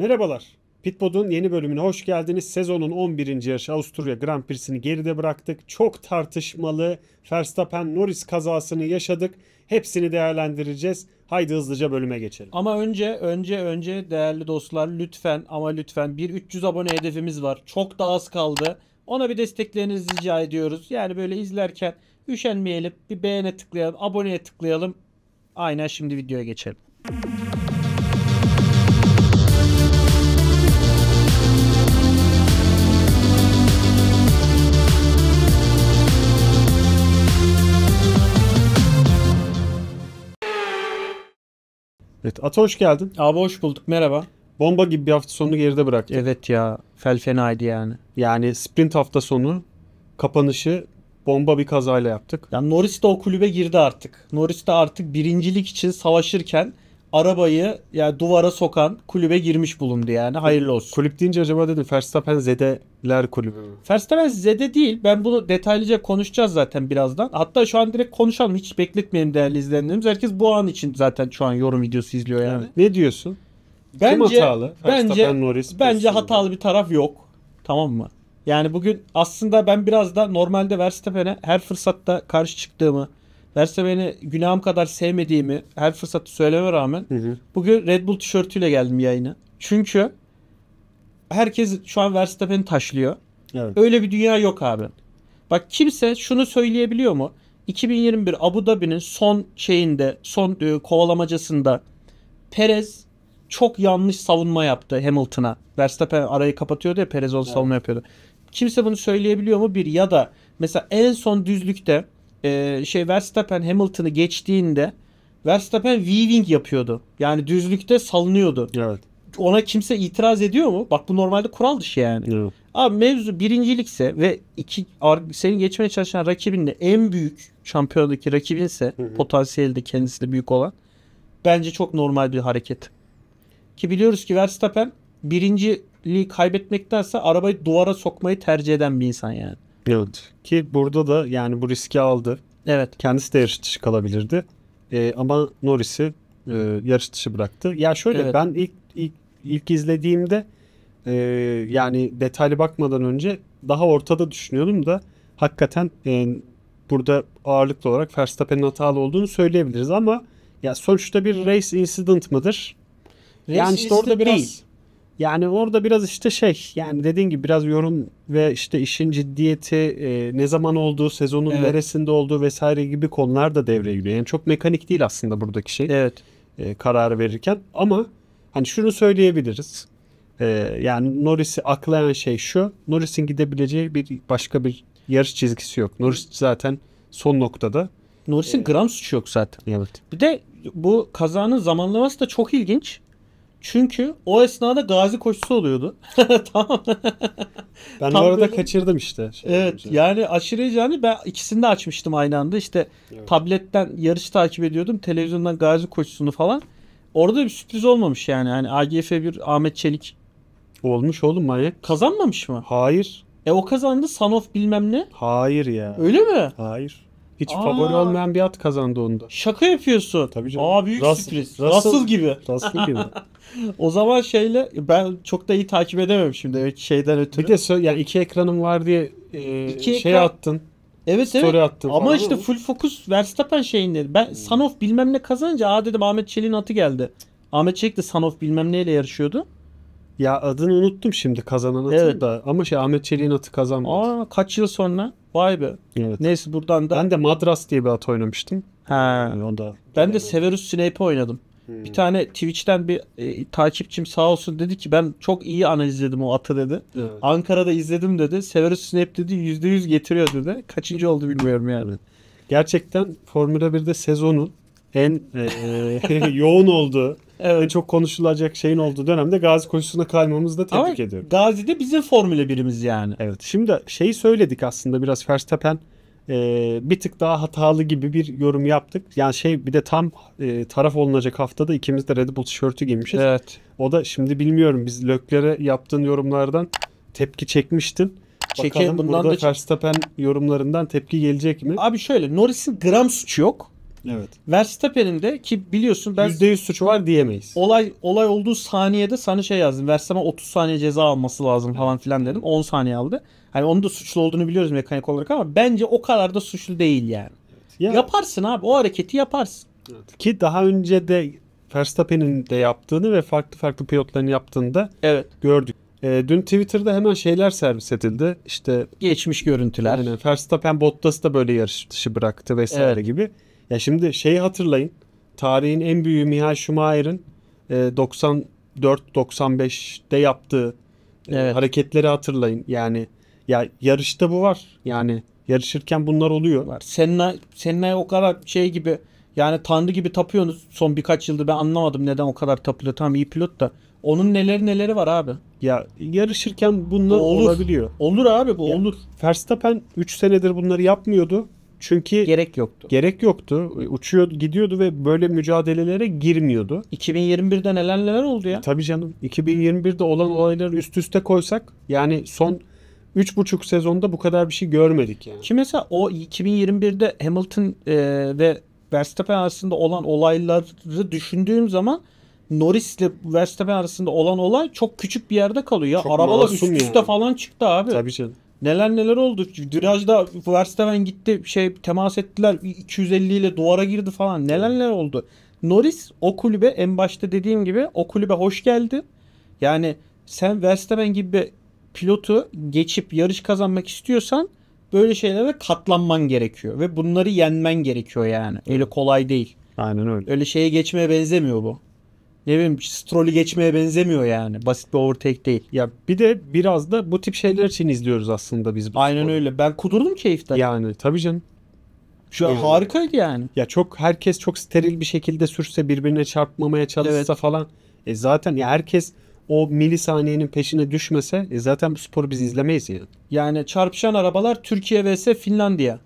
Merhabalar. Pitpod'un yeni bölümüne hoş geldiniz. Sezonun 11. yarışı Avusturya Grand Prix'sini geride bıraktık. Çok tartışmalı Verstappen Norris kazasını yaşadık. Hepsini değerlendireceğiz. Haydi hızlıca bölüme geçelim. Ama önce önce önce değerli dostlar lütfen ama lütfen bir 300 abone hedefimiz var. Çok da az kaldı. Ona bir desteklerinizi rica ediyoruz. Yani böyle izlerken üşenmeyelim. Bir beğene tıklayalım, aboneye tıklayalım. Aynen şimdi videoya geçelim. Evet Ata hoş geldin. Abi hoş bulduk merhaba. Bomba gibi bir hafta sonu geride bıraktık. Evet ya fel fenaydı yani. Yani sprint hafta sonu kapanışı bomba bir kazayla yaptık. Yani Norris de o kulübe girdi artık. Norris de artık birincilik için savaşırken arabayı yani duvara sokan kulübe girmiş bulundu yani. Hayırlı olsun. Kulüp deyince acaba dedim Verstappen Zedeler kulübü mü? Verstappen Zede değil. Ben bunu detaylıca konuşacağız zaten birazdan. Hatta şu an direkt konuşalım. Hiç bekletmeyelim değerli izleyenlerimiz. Herkes bu an için zaten şu an yorum videosu izliyor yani. Ne diyorsun? Bence, Kim hatalı? Bence, Norris, bence hatalı bir taraf yok. Tamam mı? Yani bugün aslında ben biraz da normalde Verstappen'e her fırsatta karşı çıktığımı, Verstappen'i günahım kadar sevmediğimi her fırsatı söyleme rağmen hı hı. bugün Red Bull tişörtüyle geldim yayına. Çünkü herkes şu an Verstappen'i taşlıyor. Evet. Öyle bir dünya yok abi. Bak kimse şunu söyleyebiliyor mu? 2021 Abu Dhabi'nin son şeyinde, son e, kovalamacasında Perez çok yanlış savunma yaptı Hamilton'a. Verstappen arayı kapatıyordu ya Perez o evet. savunma yapıyordu. Kimse bunu söyleyebiliyor mu? Bir ya da mesela en son düzlükte e, şey Verstappen Hamilton'ı geçtiğinde Verstappen weaving yapıyordu. Yani düzlükte salınıyordu. Evet. Ona kimse itiraz ediyor mu? Bak bu normalde kural dışı yani. Evet. Abi mevzu birincilikse ve iki senin geçmeye çalışan rakibinle en büyük şampiyondaki rakibinse potansiyelde kendisi de büyük olan bence çok normal bir hareket. Ki biliyoruz ki Verstappen birinciliği kaybetmektense arabayı duvara sokmayı tercih eden bir insan yani. Backfield ki burada da yani bu riski aldı. Evet. Kendisi de yarış dışı kalabilirdi. E, ama Norris'i e, yarış dışı bıraktı. Ya şöyle evet. ben ilk ilk ilk izlediğimde e, yani detaylı bakmadan önce daha ortada düşünüyordum da hakikaten e, burada ağırlıklı olarak Verstappen'in hatalı olduğunu söyleyebiliriz ama ya sonuçta bir race incident mıdır? Race yani işte orada biraz değil. Yani orada biraz işte şey yani dediğin gibi biraz yorum ve işte işin ciddiyeti e, ne zaman olduğu sezonun evet. neresinde olduğu vesaire gibi konular da devreye giriyor. Yani çok mekanik değil aslında buradaki şey. Evet. E, kararı verirken ama hani şunu söyleyebiliriz. E, yani Norris'i aklayan şey şu. Norris'in gidebileceği bir başka bir yarış çizgisi yok. Norris zaten son noktada. Norris'in ee, gram suçu yok zaten. Evet. Bir de bu kazanın zamanlaması da çok ilginç. Çünkü o esnada gazi koşusu oluyordu. tamam. ben Tam arada böyle... kaçırdım işte. Şey evet önce. Şey. yani aşırı heyecanlı. Ben ikisini de açmıştım aynı anda. İşte evet. tabletten yarış takip ediyordum. Televizyondan gazi koşusunu falan. Orada bir sürpriz olmamış yani. Yani AGF 1 Ahmet Çelik. Olmuş oğlum manyak. Kazanmamış mı? Hayır. E o kazandı Sanof bilmem ne. Hayır ya. Öyle mi? Hayır. Hiç Aa. favori olmayan bir at kazandı onda. Şaka yapıyorsun. Tabii canım. Aa büyük Russell, sürpriz. Russell, gibi. Russell gibi. o zaman şeyle ben çok da iyi takip edemem şimdi. Evet şeyden ötürü. Bir de yani iki ekranım var diye e, iki şey ekran... attın. Evet Story evet. Attım Ama işte full fokus Verstappen şeyinde. Ben hmm. Sanof bilmem ne kazanınca aa dedim Ahmet Çelik'in atı geldi. Ahmet Çelik de Sanof bilmem neyle yarışıyordu. Ya adını unuttum şimdi kazanan atı Evet. da ama şey Ahmet Çelik'in atı kazandı. Aa kaç yıl sonra? Vay be. Evet. Neyse buradan da. Ben de Madras diye bir at oynamıştım. He. Yani onda Ben de Severus Snape oynadım. Hmm. Bir tane Twitch'ten bir e, takipçim sağ olsun dedi ki ben çok iyi analizledim o atı dedi. Evet. Ankara'da izledim dedi. Severus Snape dedi %100 getiriyor dedi. Kaçıncı oldu bilmiyorum yani. Gerçekten Formula 1'de sezonun en e, e yoğun olduğu evet. çok konuşulacak şeyin olduğu dönemde Gazi koşusuna kaymamızı da tebrik Ama ediyorum. Gazi de bizim Formula 1'imiz yani. Evet şimdi şeyi söyledik aslında biraz Verstappen e, bir tık daha hatalı gibi bir yorum yaptık. Yani şey bir de tam e, taraf olunacak haftada ikimiz de Red Bull tişörtü giymişiz. Evet. O da şimdi bilmiyorum biz Lökler'e yaptığın yorumlardan tepki çekmiştin. Çekin, Bakalım bundan burada da... Verstappen yorumlarından tepki gelecek mi? Abi şöyle Norris'in gram suçu yok. Evet. Verstappen'in de ki biliyorsun ben %100 suçu var diyemeyiz. Olay olay olduğu saniyede sana şey yazdım. Verstappen 30 saniye ceza alması lazım falan filan dedim. 10 saniye aldı. Hani onun da suçlu olduğunu biliyoruz mekanik olarak ama bence o kadar da suçlu değil yani. Ya, yaparsın abi o hareketi yaparsın. Ki daha önce de Verstappen'in de yaptığını ve farklı farklı pilotların yaptığında evet. gördük. E, dün Twitter'da hemen şeyler servis edildi. İşte geçmiş görüntüler. Aynen. Verstappen Bottas'ı da böyle yarış dışı bıraktı vesaire evet. gibi. Ya şimdi şeyi hatırlayın. Tarihin en büyüğü Mihail Schumacher'ın 94-95'te e, yaptığı e, evet. hareketleri hatırlayın. Yani ya yarışta bu var. Yani yarışırken bunlar oluyor. Var. Senna Senna'ya o kadar şey gibi yani tanrı gibi tapıyorsunuz son birkaç yıldır ben anlamadım neden o kadar tapılıyor. Tamam iyi pilot da onun neleri neleri var abi. Ya yarışırken bunlar olur. olabiliyor. Olur abi bu ya, olur. Verstappen 3 senedir bunları yapmıyordu. Çünkü gerek yoktu. Gerek yoktu. Uçuyordu, gidiyordu ve böyle mücadelelere girmiyordu. 2021'de neler neler oldu ya? E, tabii canım. 2021'de olan olayları üst üste koysak yani son 3,5 sezonda bu kadar bir şey görmedik yani. Ki mesela o 2021'de Hamilton e, ve Verstappen arasında olan olayları düşündüğüm zaman Norris ile Verstappen arasında olan olay çok küçük bir yerde kalıyor. Ya. Arabalar üst üste yani. falan çıktı abi. Tabii canım neler neler oldu. Virajda Verstappen gitti şey temas ettiler 250 ile duvara girdi falan neler neler oldu. Norris o kulübe en başta dediğim gibi o kulübe hoş geldi. Yani sen Verstappen gibi bir pilotu geçip yarış kazanmak istiyorsan böyle şeylere katlanman gerekiyor ve bunları yenmen gerekiyor yani. Öyle kolay değil. Aynen öyle. Öyle şeye geçmeye benzemiyor bu ne bileyim strolü geçmeye benzemiyor yani. Basit bir overtake değil. Ya bir de biraz da bu tip şeyler için izliyoruz aslında biz. Aynen spor. öyle. Ben kudurdum keyiften. Yani tabii canım. Şu evet. harikaydı yani. Ya çok herkes çok steril bir şekilde sürse birbirine çarpmamaya çalışsa evet. falan. E zaten ya herkes o milisaniyenin peşine düşmese e zaten bu sporu biz izlemeyiz yani. Yani çarpışan arabalar Türkiye vs Finlandiya.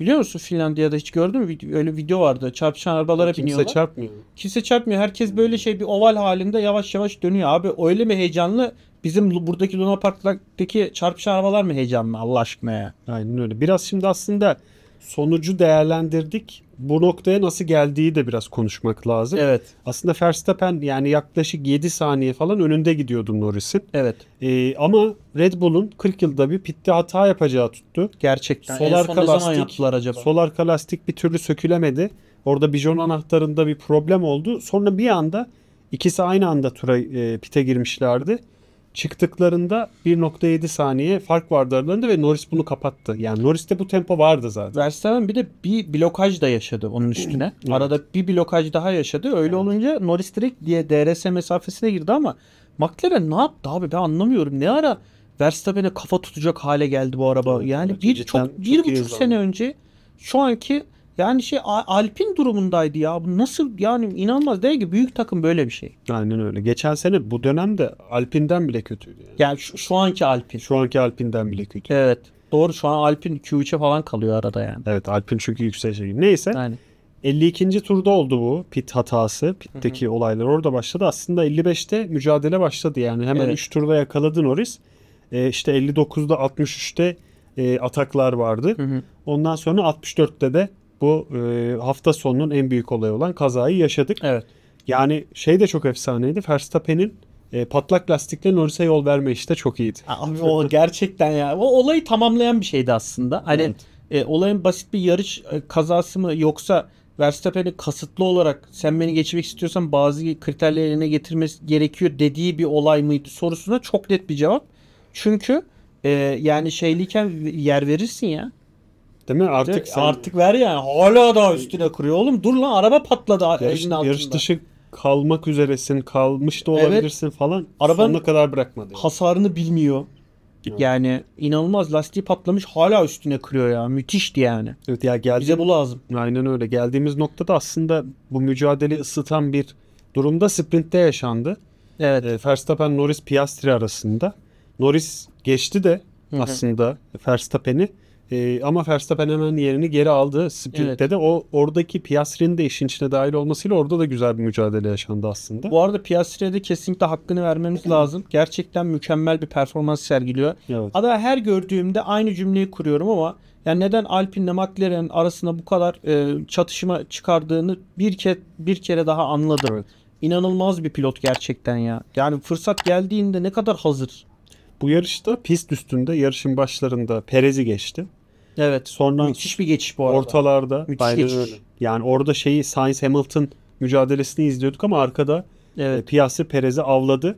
Biliyor musun Finlandiya'da hiç gördün mü? Öyle video vardı. Çarpışan arabalara Kimse biniyorlar. Kimse çarpmıyor. Kimse çarpmıyor. Herkes böyle şey bir oval halinde yavaş yavaş dönüyor. Abi öyle mi heyecanlı? Bizim buradaki Luna Park'taki çarpışan arabalar mı heyecanlı Allah aşkına ya? Aynen öyle. Biraz şimdi aslında sonucu değerlendirdik. Bu noktaya nasıl geldiği de biraz konuşmak lazım. Evet. Aslında Verstappen yani yaklaşık 7 saniye falan önünde gidiyordum Norris'in. Evet. Ee, ama Red Bull'un 40 yılda bir pitte hata yapacağı tuttu. Gerçekten. Solar en arka kalastik ne zaman yaptılar acaba? Sol arka bir türlü sökülemedi. Orada bijon anahtarında bir problem oldu. Sonra bir anda ikisi aynı anda tura e, pite girmişlerdi çıktıklarında 1.7 saniye fark vardı aralarında ve Norris bunu kapattı. Yani Norris'te bu tempo vardı zaten. Verstappen bir de bir blokaj da yaşadı onun üstüne. evet. Arada bir blokaj daha yaşadı. Öyle evet. olunca Norris direkt diye DRS mesafesine girdi ama McLaren ne yaptı abi ben anlamıyorum. Ne ara Verstappen'e kafa tutacak hale geldi bu araba. Yani evet, bir çok, çok bir buçuk sene önce şu anki yani şey Alp'in durumundaydı ya. Bu nasıl yani inanılmaz değil ki büyük takım böyle bir şey. Aynen öyle. Geçen sene bu dönemde Alpin'den bile kötüydü. Yani, yani şu, şu anki Alpin. Şu anki Alpin'den bile kötü. Evet. Doğru şu an Alpin Q3'e falan kalıyor arada yani. Evet Alpin çünkü yükselecek. Neyse. Aynen. 52. turda oldu bu pit hatası. Pitteki Hı-hı. olaylar orada başladı. Aslında 55'te mücadele başladı yani. Hemen evet. turda yakaladı Norris. Ee, işte 59'da 63'te e, ataklar vardı. Hı hı. Ondan sonra 64'te de bu e, hafta sonunun en büyük olayı olan kazayı yaşadık. Evet. Yani şey de çok efsaneydi. Verstappen'in e, patlak lastikle Norris'e yol verme işte çok iyiydi. Abi o gerçekten ya. O olayı tamamlayan bir şeydi aslında. Hani evet. e, olayın basit bir yarış e, kazası mı yoksa Verstappen'i kasıtlı olarak sen beni geçmek istiyorsan bazı kriterleri yerine getirmesi gerekiyor dediği bir olay mıydı sorusuna çok net bir cevap. Çünkü e, yani şeyliyken yer verirsin ya. Değil mi? Artık Değil, sen... artık ver yani. Hala daha üstüne kuruyor oğlum. Dur lan araba patladı yarış, elinin altında. Yarış dışı kalmak üzeresin, kalmış da olabilirsin evet. falan. Arabanın sonuna kadar bırakmadı. Yani. Hasarını bilmiyor. Yani inanılmaz lastiği patlamış hala üstüne kırıyor ya. Müthişti yani. Evet ya geldi. Bize bu lazım. Aynen öyle. Geldiğimiz noktada aslında bu mücadele ısıtan bir durumda sprintte yaşandı. Evet. E, Verstappen Norris Piastri arasında. Norris geçti de aslında Verstappen'i. E, ama Verstappen hemen yerini geri aldı. Sprint'te evet. de o oradaki Piastri'nin de işin içine dahil olmasıyla orada da güzel bir mücadele yaşandı aslında. Bu arada Piastri'ye de kesinlikle hakkını vermemiz lazım. Gerçekten mükemmel bir performans sergiliyor. Evet. Ada her gördüğümde aynı cümleyi kuruyorum ama yani neden Alpine'le McLaren arasında bu kadar e, çatışma çıkardığını bir kere bir kere daha anladım. Evet. İnanılmaz bir pilot gerçekten ya. Yani fırsat geldiğinde ne kadar hazır. Bu yarışta pist üstünde yarışın başlarında Perez'i geçti. Evet. Sonra müthiş bir geçiş bu arada. Ortalarda. Müthiş geçiş. Öyle. Yani orada şeyi Sainz Hamilton mücadelesini izliyorduk ama arkada evet. e, Piyasi Perez'i avladı.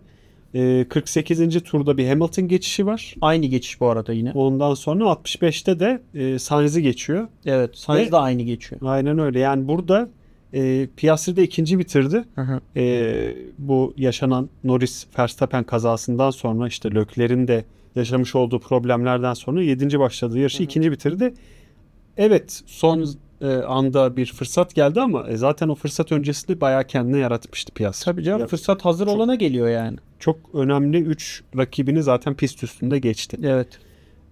E, 48. turda bir Hamilton geçişi var. Aynı geçiş bu arada yine. Ondan sonra 65'te de e, Sainz'i geçiyor. Evet. Sainz de aynı geçiyor. Aynen öyle. Yani burada e, Piastri de ikinci bitirdi. Hı hı. E, bu yaşanan Norris Verstappen kazasından sonra işte Lökler'in de yaşamış olduğu problemlerden sonra 7. başladığı yarışı 2. bitirdi. Evet son e, anda bir fırsat geldi ama e, zaten o fırsat öncesinde bayağı kendini yaratmıştı piyasa. Tabii canım ya, fırsat hazır çok, olana geliyor yani. Çok önemli 3 rakibini zaten pist üstünde geçti. Evet.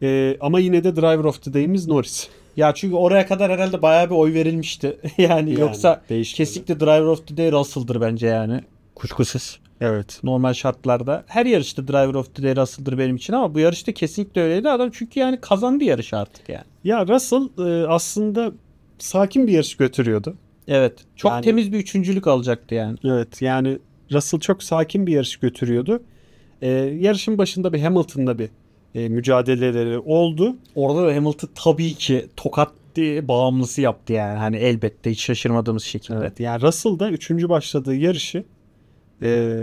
E, ama yine de driver of the day'imiz Norris. Ya çünkü oraya kadar herhalde bayağı bir oy verilmişti. yani, yani yoksa kesinlikle driver of the day Russell'dır bence yani. Kuşkusuz. Evet. Normal şartlarda. Her yarışta Driver of the Day Russell'dır benim için ama bu yarışta kesinlikle öyleydi adam. Çünkü yani kazandı yarışı artık yani. Ya Russell e, aslında sakin bir yarış götürüyordu. Evet. Çok yani, temiz bir üçüncülük alacaktı yani. Evet. Yani Russell çok sakin bir yarış götürüyordu. Ee, yarışın başında bir Hamilton'la bir e, mücadeleleri oldu. Orada da Hamilton tabii ki tokat bağımlısı yaptı yani. Hani elbette hiç şaşırmadığımız şekilde. Evet. Yani Russell da üçüncü başladığı yarışı e,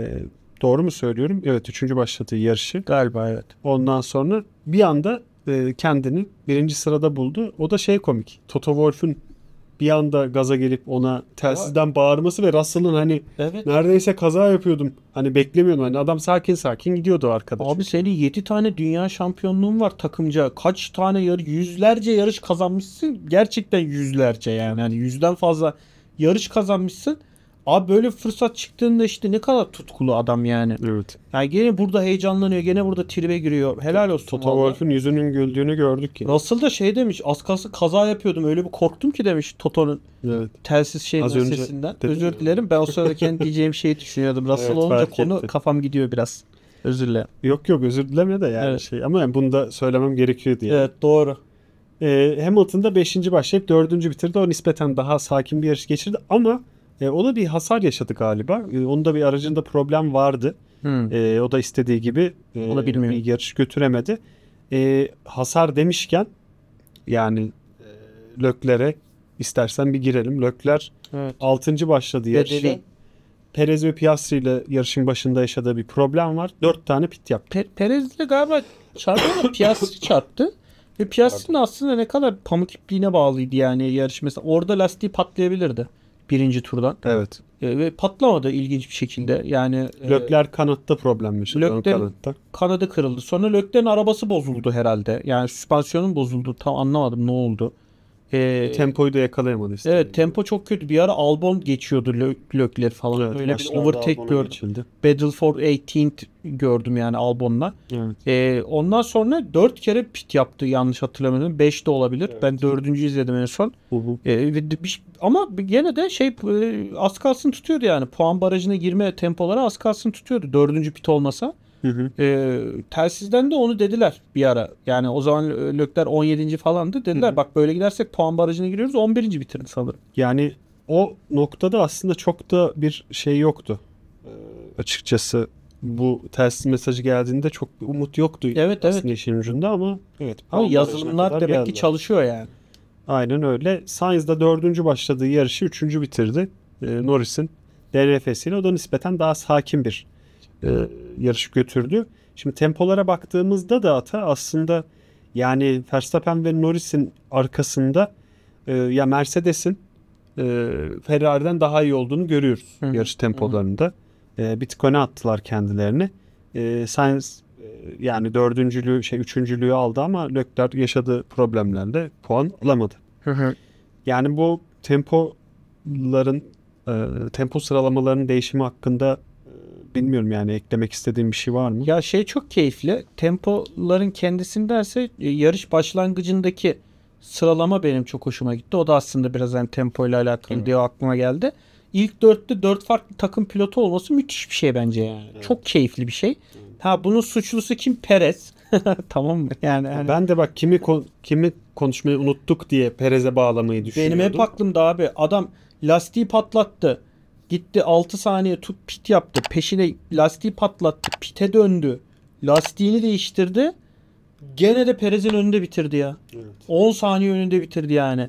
doğru mu söylüyorum? Evet üçüncü başladığı yarışı galiba evet. Ondan sonra bir anda e, kendini birinci sırada buldu. O da şey komik. Toto Wolff'un bir anda gaza gelip ona telsizden bağırması ve Russell'ın hani evet. neredeyse kaza yapıyordum. Hani beklemiyordum. Hani adam sakin sakin gidiyordu arkadaş. Abi senin 7 tane dünya şampiyonluğun var takımca. Kaç tane yarı yüzlerce yarış kazanmışsın. Gerçekten yüzlerce yani. Hani yüzden fazla yarış kazanmışsın. Abi böyle fırsat çıktığında işte ne kadar tutkulu adam yani. Evet. Yani gene burada heyecanlanıyor. Gene burada tribe giriyor. Helal olsun. Toto Wolff'ün yüzünün güldüğünü gördük ya. Russell da şey demiş. Az kalsın kaza yapıyordum. Öyle bir korktum ki demiş Toto'nun evet. telsiz şeyin Az önce sesinden. Dedim. Özür dilerim. Ben o sırada kendi diyeceğim şeyi düşünüyordum. Russell evet, olunca konu etti. kafam gidiyor biraz. Özür dilerim. Yok yok özür dileme de yani evet. şey. Ama yani bunu da söylemem gerekiyor diye. Evet doğru. Ee, Hamilton da 5. başlayıp 4. bitirdi. O nispeten daha sakin bir yarış geçirdi ama e, ona bir hasar yaşadı galiba. E, onun da bir aracında problem vardı. Hmm. E, o da istediği gibi e, bir yarış götüremedi. E, hasar demişken yani e, Lökler'e istersen bir girelim. Lökler evet. başladı yarışı. Bedeli. Perez ve Piastri ile yarışın başında yaşadığı bir problem var. 4 tane pit yaptı. Pe- Perez ile galiba çarptı ama Piastri çarptı. Ve Piastri'nin aslında ne kadar pamuk ipliğine bağlıydı yani yarış mesela. Orada lastiği patlayabilirdi birinci turdan. Evet. E, ve patlamadı ilginç bir şekilde. Yani e, Lökler kanatta problem yaşadı. Lökler kanatta. kanadı kırıldı. Sonra Lökler'in arabası bozuldu herhalde. Yani süspansiyonun bozuldu. Tam anlamadım ne oldu. E, tempoyu da yakalayamadı. işte. Evet tempo çok kötü. Bir ara Albon geçiyordu Lökler falan. Evet, Öyle bir overtake gördüm. Battleford 18 gördüm yani Albon'la. Evet. E, ondan sonra 4 kere pit yaptı yanlış hatırlamıyorum. 5 de olabilir. Evet. Ben 4. izledim en son. Hı hı. E, bir, ama gene de şey e, az kalsın tutuyordu yani. Puan barajına girme tempoları az kalsın tutuyordu. 4. pit olmasa. Hı hı. E, telsizden de onu dediler bir ara. Yani o zaman Lökler 17. falandı. Dediler hı hı. bak böyle gidersek puan barajına giriyoruz. 11. bitirdi sanırım. Yani o noktada aslında çok da bir şey yoktu. E, açıkçası bu telsiz mesajı geldiğinde çok bir umut yoktu. Evet aslında evet. işin ucunda ama evet. Ama yazılımlar demek geldi. ki çalışıyor yani. Aynen öyle. Sainz'da dördüncü başladığı yarışı üçüncü bitirdi. E, Norris'in DRF'siyle o da nispeten daha sakin bir e, yarışı götürdü. Şimdi tempolara baktığımızda da ata aslında yani Verstappen ve Norris'in arkasında e, ya Mercedes'in e, Ferrari'den daha iyi olduğunu görüyoruz Hı. yarış tempolarında. E, bir attılar kendilerini. E, Sainz e, yani dördüncülüğü şey üçüncülüğü aldı ama Leclerc yaşadığı problemlerde. puan alamadı. Hı hı. Yani bu tempoların e, tempo sıralamalarının değişimi hakkında Bilmiyorum yani eklemek istediğim bir şey var mı? Ya şey çok keyifli. Tempoların kendisindense e, yarış başlangıcındaki sıralama benim çok hoşuma gitti. O da aslında biraz hani tempo ile alakalı evet. diye aklıma geldi. İlk dörtte dört farklı takım pilotu olması müthiş bir şey bence yani. Evet. Çok keyifli bir şey. Ha bunun suçlusu kim? Perez. tamam mı? Yani, yani ben de bak kimi kon- kimi konuşmayı unuttuk diye Perez'e bağlamayı düşünüyordum. Benim hep aklımda abi. Adam lastiği patlattı. Gitti 6 saniye tut pit yaptı. Peşine lastiği patlattı. Pite döndü. Lastiğini değiştirdi. Gene de Perez'in önünde bitirdi ya. Evet. 10 saniye önünde bitirdi yani.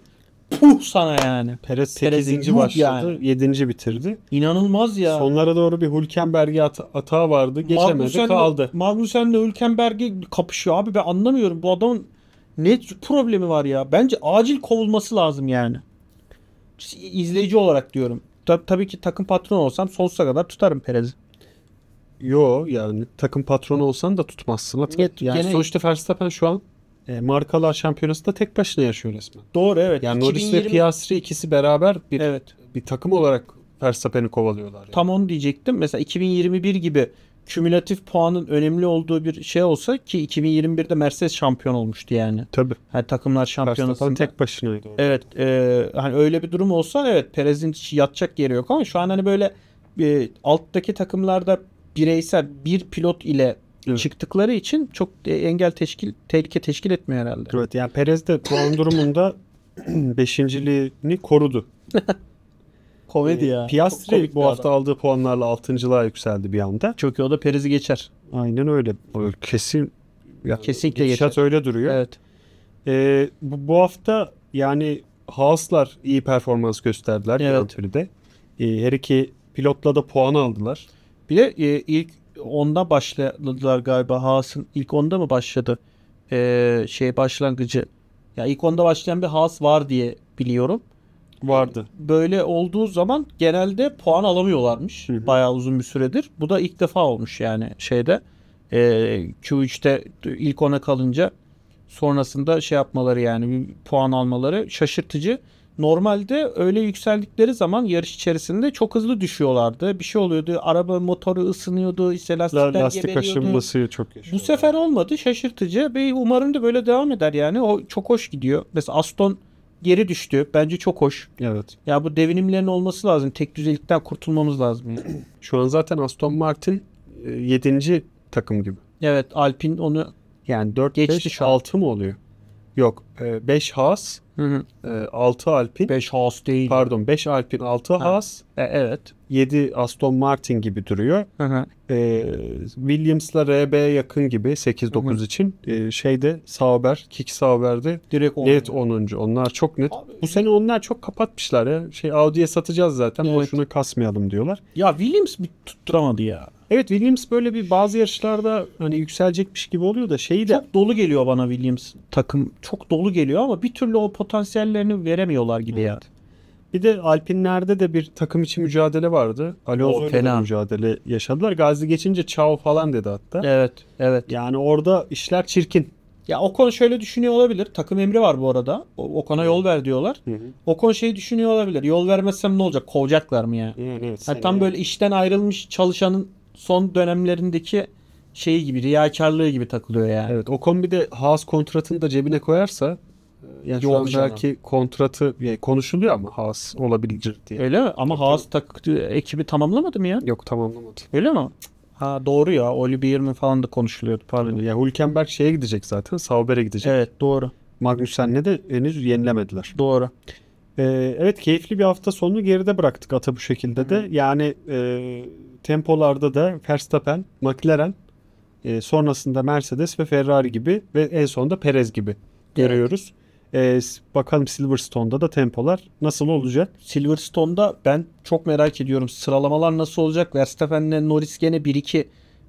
Puh sana yani. Perez 8. başladı. Yani. bitirdi. İnanılmaz ya. Sonlara doğru bir Hülkenberg'e at atağı vardı. Geçemedi Magnussen kaldı. Magnussen ile Hülkenberg'e kapışıyor abi ben anlamıyorum. Bu adamın ne problemi var ya. Bence acil kovulması lazım yani. İzleyici olarak diyorum ta, tabii ki takım patronu olsam sonsuza kadar tutarım Perez'i. Yo yani takım patronu olsan da tutmazsın. Artık. Evet, yani gene... sonuçta Verstappen şu an e, markalar da tek başına yaşıyor resmen. Doğru evet. Yani 2020... Norris ve Piastri ikisi beraber bir evet. bir takım olarak Verstappen'i kovalıyorlar. Yani. Tam onu diyecektim. Mesela 2021 gibi kümülatif puanın önemli olduğu bir şey olsa ki 2021'de Mercedes şampiyon olmuştu yani. Tabii. Hani takımlar şampiyonasında. Verstappen tek başınaydı. Evet. E, hani öyle bir durum olsa evet Perez'in yatacak yeri yok ama şu an hani böyle e, alttaki takımlarda bireysel bir pilot ile evet. çıktıkları için çok engel teşkil tehlike teşkil etmiyor herhalde. Evet yani Perez de puan durumunda beşinciliğini korudu. Komedi ee, ya. Piastri bu hafta adam. aldığı puanlarla 6.lığa yükseldi bir anda. Çünkü o da Perez'i geçer. Aynen öyle. Kesin ya kesinlikle geçer. öyle duruyor. Evet. Ee, bu, bu hafta yani Haas'lar iyi performans gösterdiler evet. Grand Ee, her iki pilotla da puan aldılar. Bir de e, ilk onda başladılar galiba Haas'ın ilk onda mı başladı? Ee, şey başlangıcı. Ya ilk onda başlayan bir Haas var diye biliyorum. Vardı. Böyle olduğu zaman genelde puan alamıyorlarmış. Bayağı uzun bir süredir. Bu da ilk defa olmuş yani şeyde. E, ee, Q3'te ilk ona kalınca sonrasında şey yapmaları yani bir puan almaları şaşırtıcı. Normalde öyle yükseldikleri zaman yarış içerisinde çok hızlı düşüyorlardı. Bir şey oluyordu. Araba motoru ısınıyordu. İşte lastikler Lastik aşınması çok yaşıyor. Bu sefer olmadı. Şaşırtıcı. bir umarım da böyle devam eder yani. O çok hoş gidiyor. Mesela Aston geri düştü. Bence çok hoş. Evet. Ya bu devinimlerin olması lazım. Tek düzelikten kurtulmamız lazım. Şu an zaten Aston Martin 7. E, takım gibi. Evet Alpin onu yani 4 Geçti 5 6 mı oluyor? Yok. 5 e, Haas, hı hı. 6 e, Alpin. 5 Haas değil. Pardon 5 Alpin 6 ha. Haas, e, evet. 7 Aston Martin gibi duruyor. Hı hı. E, Williams'la RB yakın gibi 8-9 için. E, şeyde Sauber, kiki Sauber'de direkt 10. net 10. Onlar çok net. Abi, Bu sene onlar çok kapatmışlar ya. Şey Audi'ye satacağız zaten. Evet. Boşuna kasmayalım diyorlar. Ya Williams bir tutturamadı ya. Evet Williams böyle bir bazı yarışlarda hani yükselecekmiş gibi oluyor da şeyi de çok dolu geliyor bana Williams takım çok dolu geliyor ama bir türlü o potansiyellerini veremiyorlar gibi evet. ya. Bir de Alpinler'de de bir takım içi mücadele vardı. Alonso ile mücadele yaşadılar. Gazi geçince çao falan dedi hatta. Evet, evet. Yani orada işler çirkin. Ya o konu şöyle düşünüyor olabilir. Takım emri var bu arada. o Ocon'a yol ver diyorlar. O konu Ocon şeyi düşünüyor olabilir. Yol vermezsem ne olacak? Kovacaklar mı ya? Evet, yani tam böyle işten ayrılmış çalışanın son dönemlerindeki şeyi gibi, riyakarlığı gibi takılıyor yani. Evet O konu bir de Haas kontratını da cebine koyarsa ee, yani şu an belki kontratı yani konuşuluyor ama Haas olabilir diye. Öyle mi? Ama Haas tak, ekibi tamamlamadı mı ya? Yok tamamlamadı. Öyle mi? Ha doğru ya. Oli 20 falan da konuşuluyordu pardon. Ya yani Hülkenberg şeye gidecek zaten. Sauber'e gidecek. Evet doğru. ne de henüz yenilemediler. Doğru. Ee, evet keyifli bir hafta sonunu geride bıraktık ata bu şekilde de. Hı. Yani e, tempolarda da Verstappen, McLaren, e, sonrasında Mercedes ve Ferrari gibi ve en sonunda Perez gibi görüyoruz. Evet. E, bakalım Silverstone'da da tempolar nasıl olacak? Silverstone'da ben çok merak ediyorum. Sıralamalar nasıl olacak? Verstappen'le Norris gene 1-2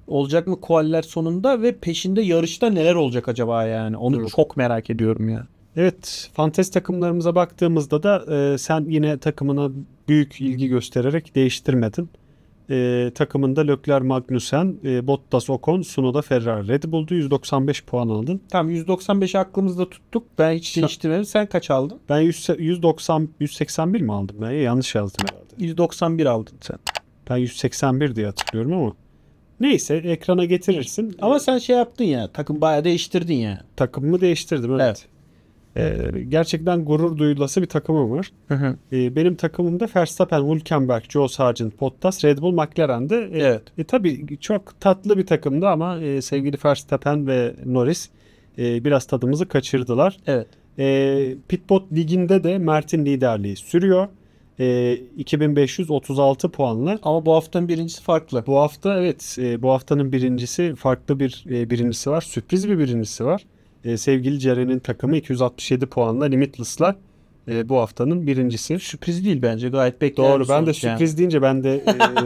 olacak mı kualler sonunda ve peşinde yarışta neler olacak acaba yani? Onu Dur. çok merak ediyorum ya. Evet, fantez takımlarımıza baktığımızda da e, sen yine takımına büyük ilgi göstererek değiştirmedin e, takımında Lökler Magnussen, e, Bottas Ocon, Sunoda Ferrari. Red Bull'du. 195 puan aldın. Tamam 195'i aklımızda tuttuk. Ben hiç değiştirmedim. Sen kaç aldın? Ben 100, 190 181 mi aldım ben? Yanlış yazdım herhalde. 191 aldın sen. Ben 181 diye hatırlıyorum ama. Neyse ekrana getirirsin. Ama sen şey yaptın ya. Takım bayağı değiştirdin ya. Takımımı değiştirdim evet. evet. Ee, gerçekten gurur duyulası bir takımım var. Hı hı. E, benim takımımda Verstappen, Hülkenberg, Joe Sargent, Bottas, Red Bull, McLaren'de. E, evet. E, tabii çok tatlı bir takımdı ama e, sevgili Verstappen ve Norris e, biraz tadımızı kaçırdılar. Evet. E, Pitbot liginde de Mert'in liderliği sürüyor. E, 2536 puanlı. Ama bu haftanın birincisi farklı. Bu hafta evet e, bu haftanın birincisi farklı bir e, birincisi var. Sürpriz bir birincisi var e, sevgili Ceren'in takımı 267 puanla Limitless'la e, bu haftanın birincisi. Sürpriz değil bence gayet beklenmiş. Doğru ben de sürpriz yani. deyince ben de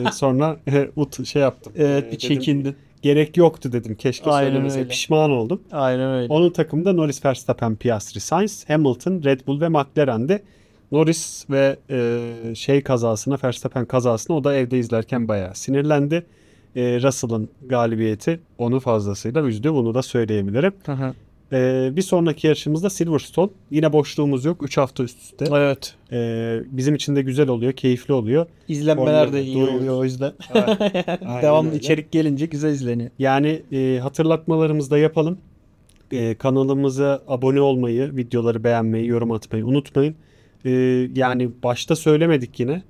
e, sonra e, ut şey yaptım. Evet bir çekindin. Gerek yoktu dedim keşke Aynen pişman oldum. Aynen öyle. Onun takımında Norris Verstappen, Piastri, Sainz, Hamilton, Red Bull ve McLaren'de Norris ve e, şey kazasına Verstappen kazasına o da evde izlerken bayağı sinirlendi. E, Russell'ın galibiyeti onu fazlasıyla üzdü bunu da söyleyebilirim. Aha. Ee, bir sonraki yarışımızda Silverstone. Yine boşluğumuz yok. 3 hafta üst üste. Evet. Ee, bizim için de güzel oluyor. Keyifli oluyor. İzlenmeler de iyi oluyor o yüzden. Evet. devamlı içerik gelince güzel izleniyor. Yani e, hatırlatmalarımızı da yapalım. E, kanalımıza abone olmayı, videoları beğenmeyi, yorum atmayı unutmayın. E, yani başta söylemedik yine.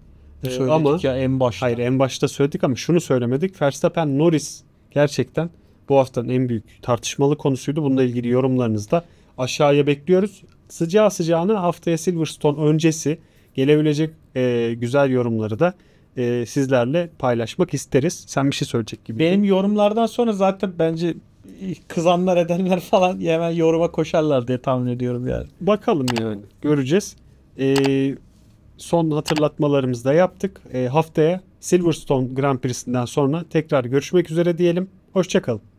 E, söyledik ama, ya en başta. Hayır en başta söyledik ama şunu söylemedik. Verstappen Norris gerçekten bu haftanın en büyük tartışmalı konusuydu. Bununla ilgili yorumlarınızı da aşağıya bekliyoruz. Sıcağı sıcağına haftaya Silverstone öncesi gelebilecek e, güzel yorumları da e, sizlerle paylaşmak isteriz. Sen bir şey söyleyecek gibi. Benim yorumlardan sonra zaten bence kızanlar edenler falan hemen yoruma koşarlar diye tahmin ediyorum yani. Bakalım yani göreceğiz. E, son hatırlatmalarımızı da yaptık. E, haftaya Silverstone Grand Prix'sinden sonra tekrar görüşmek üzere diyelim. Hoşçakalın.